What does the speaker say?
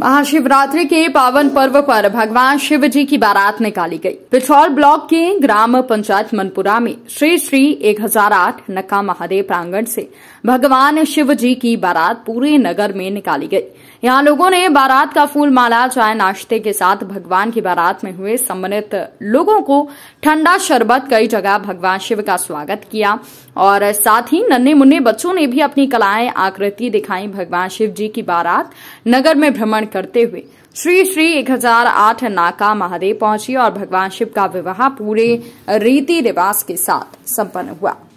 महाशिवरात्रि के पावन पर्व पर भगवान शिव जी की बारात निकाली गई। पिछौर ब्लॉक के ग्राम पंचायत मनपुरा में श्री श्री एक हजार आठ नक्का महादेव प्रांगण से भगवान शिव जी की बारात पूरे नगर में निकाली गई। यहां लोगों ने बारात का फूल माला चाय नाश्ते के साथ भगवान की बारात में हुए सम्मानित लोगों को ठंडा शरबत कई जगह भगवान शिव का स्वागत किया और साथ ही नन्हे मुन्ने बच्चों ने भी अपनी कलाएं आकृति दिखाई भगवान शिव जी की बारात नगर में भ्रमण निरूपण करते हुए श्री श्री एक हजार आठ नाका महादेव पहुंची और भगवान शिव का विवाह पूरे रीति रिवाज के साथ संपन्न हुआ